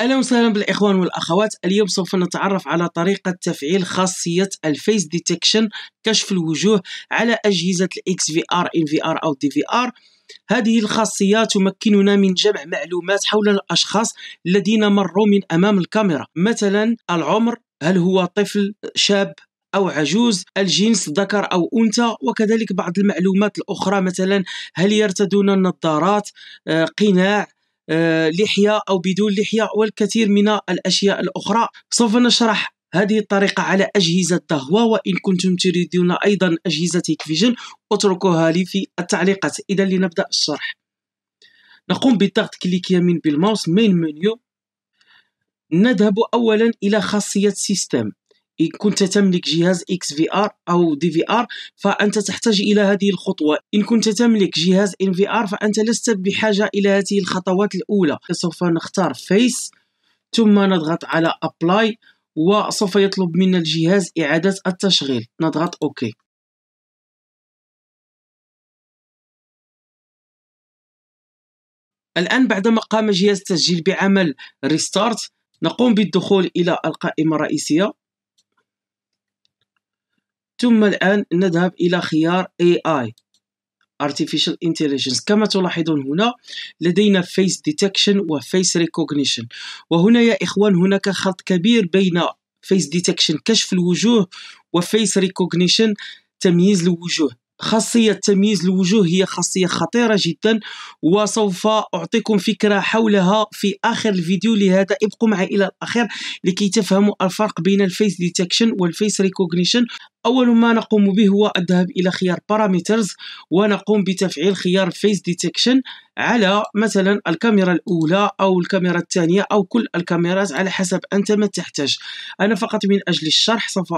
اهلا وسهلا بالاخوان والاخوات اليوم سوف نتعرف على طريقه تفعيل خاصيه الفيس ديتكشن كشف الوجوه على اجهزه الاكس في ار ان في ار او دي في ار هذه الخاصية تمكننا من جمع معلومات حول الأشخاص الذين مروا من أمام الكاميرا مثلا العمر هل هو طفل شاب أو عجوز الجنس ذكر أو أنثى وكذلك بعض المعلومات الأخرى مثلا هل يرتدون النظارات آه، قناع آه، لحية أو بدون لحية والكثير من الأشياء الأخرى سوف نشرح هذه الطريقة على أجهزة تهوى وإن كنتم تريدون أيضا أجهزة فيجن اتركوها لي في التعليقات إذا لنبدأ الشرح نقوم بالضغط كليك يمين بالماوس مين منيو نذهب أولا إلى خاصية سيستم إن كنت تملك جهاز اكس في ار او دي في ار فانت تحتاج الى هذه الخطوه ان كنت تملك جهاز ان في ار فانت لست بحاجه الى هذه الخطوات الاولى سوف نختار فيس ثم نضغط على ابلاي وسوف يطلب منا الجهاز اعاده التشغيل نضغط اوكي الآن بعدما قام جهاز التسجيل بعمل ريستارت نقوم بالدخول إلى القائمة الرئيسية ثم الآن نذهب إلى خيار AI Artificial Intelligence كما تلاحظون هنا لدينا Face Detection و Face Recognition وهنا يا إخوان هناك خلط كبير بين Face Detection كشف الوجوه و Face Recognition تمييز الوجوه خاصية تمييز الوجوه هي خاصية خطيرة جدا وسوف أعطيكم فكرة حولها في آخر الفيديو لهذا ابقوا معي إلى الأخير لكي تفهموا الفرق بين الفيس ديتكشن والفيس ريكوغنيشن أول ما نقوم به هو الذهاب إلى خيار بارامترز ونقوم بتفعيل خيار فيس ديتكشن على مثلا الكاميرا الأولى أو الكاميرا الثانية أو كل الكاميرات على حسب أنت ما تحتاج أنا فقط من أجل الشرح سوف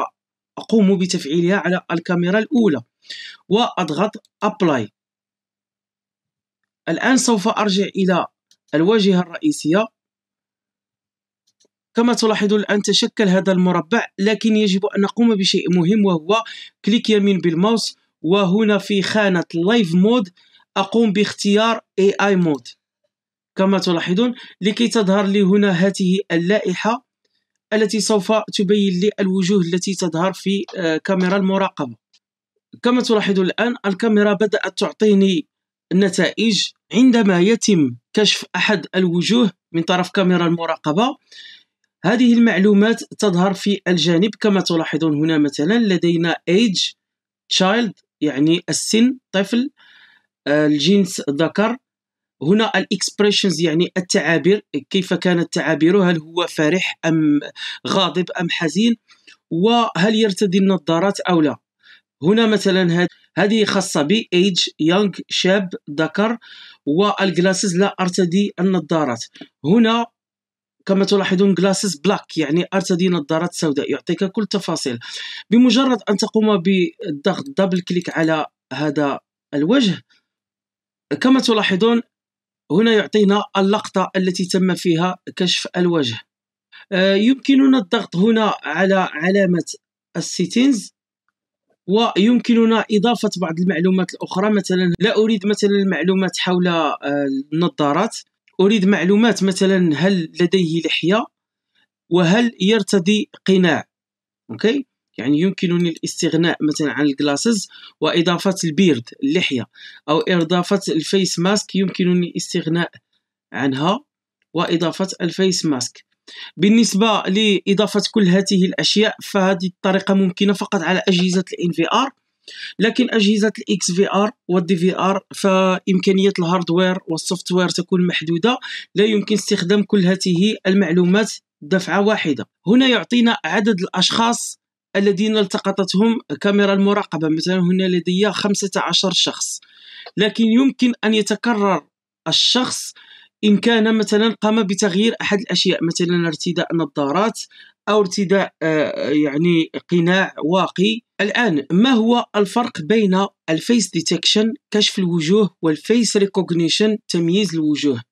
أقوم بتفعيلها على الكاميرا الأولى وأضغط ابلاي الآن سوف أرجع إلى الواجهة الرئيسية كما تلاحظون الآن تشكل هذا المربع لكن يجب أن نقوم بشيء مهم وهو كليك يمين بالماوس وهنا في خانة لايف مود أقوم باختيار AI مود كما تلاحظون لكي تظهر لي هنا هذه اللائحة التي سوف تبين لي الوجوه التي تظهر في آه، كاميرا المراقبة كما تلاحظون الآن الكاميرا بدأت تعطيني النتائج عندما يتم كشف أحد الوجوه من طرف كاميرا المراقبة هذه المعلومات تظهر في الجانب كما تلاحظون هنا مثلا لدينا age child يعني السن طفل آه، الجنس ذكر هنا الاكسبريشنز يعني التعابير كيف كانت تعابيره هل هو فرح ام غاضب ام حزين وهل يرتدي النظارات او لا هنا مثلا هذه خاصه بي ايج يونغ شاب ذكر والجلاسز لا ارتدي النظارات هنا كما تلاحظون جلاسز بلاك يعني ارتدي نظارات سوداء يعطيك كل التفاصيل بمجرد ان تقوم بالضغط دبل كليك على هذا الوجه كما تلاحظون هنا يعطينا اللقطة التي تم فيها كشف الوجه آه، يمكننا الضغط هنا على علامة السيتينز ويمكننا إضافة بعض المعلومات الأخرى مثلا لا أريد مثلا المعلومات حول آه، النظارات أريد معلومات مثلا هل لديه لحية وهل يرتدي قناع أوكي يعني يمكنني الاستغناء مثلا عن الجلاسز وإضافة البيرد اللحية أو إضافة الفيس ماسك يمكنني الاستغناء عنها وإضافة الفيس ماسك بالنسبه لاضافه كل هذه الاشياء فهذه الطريقه ممكنه فقط على اجهزه الان في ار لكن اجهزه الاكس في ار والدي في ار فامكانيه الهاردوير والسوفت وير تكون محدوده لا يمكن استخدام كل هذه المعلومات دفعه واحده هنا يعطينا عدد الاشخاص الذين التقطتهم كاميرا المراقبه مثلا هنا لدي 15 شخص لكن يمكن ان يتكرر الشخص إن كان مثلا قام بتغيير أحد الأشياء مثلا ارتداء نظارات أو ارتداء آه، يعني قناع واقي الآن ما هو الفرق بين الفيس ديتكشن كشف الوجوه والفيس ريكوغنيشن تمييز الوجوه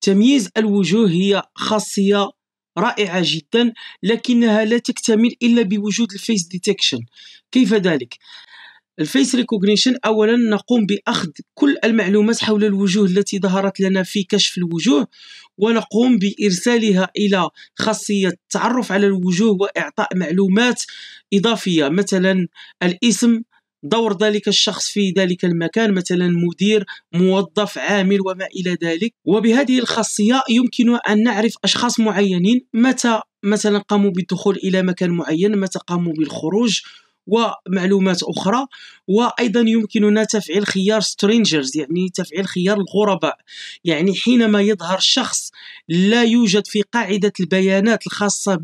تمييز الوجوه هي خاصية رائعة جدا لكنها لا تكتمل إلا بوجود الفيس ديتكشن كيف ذلك؟ الفيس ريكوغنيشن اولا نقوم باخذ كل المعلومات حول الوجوه التي ظهرت لنا في كشف الوجوه ونقوم بارسالها الى خاصيه التعرف على الوجوه واعطاء معلومات اضافيه مثلا الاسم دور ذلك الشخص في ذلك المكان مثلا مدير موظف عامل وما الى ذلك وبهذه الخاصيه يمكن ان نعرف اشخاص معينين متى مثلا قاموا بالدخول الى مكان معين متى قاموا بالخروج ومعلومات اخرى وايضا يمكننا تفعيل خيار سترينجرز يعني تفعيل خيار الغرباء يعني حينما يظهر شخص لا يوجد في قاعده البيانات الخاصه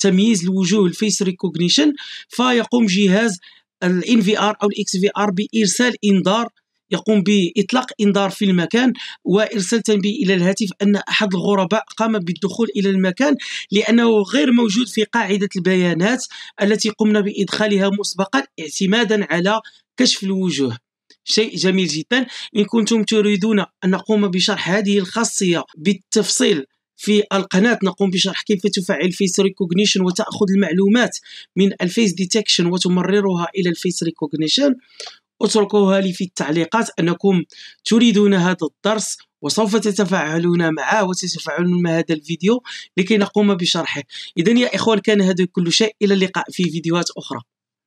بتمييز الوجوه الفيس ريكوجنيشن فيقوم جهاز الان في ار او الاكس في ار بارسال انذار يقوم بإطلاق إنذار في المكان وإرسال تنبيه إلى الهاتف أن أحد الغرباء قام بالدخول إلى المكان لأنه غير موجود في قاعدة البيانات التي قمنا بإدخالها مسبقا اعتمادا على كشف الوجوه شيء جميل جدا إن كنتم تريدون أن نقوم بشرح هذه الخاصية بالتفصيل في القناة نقوم بشرح كيف تفعل فيس ريكوغنيشن وتأخذ المعلومات من الفيس ديتكشن وتمررها إلى الفيس ريكوغنيشن اتركوها لي في التعليقات أنكم تريدون هذا الدرس وسوف تتفاعلون معه وتتفاعلون مع هذا الفيديو لكي نقوم بشرحه إذا يا إخوان كان هذا كل شيء إلى اللقاء في فيديوهات أخرى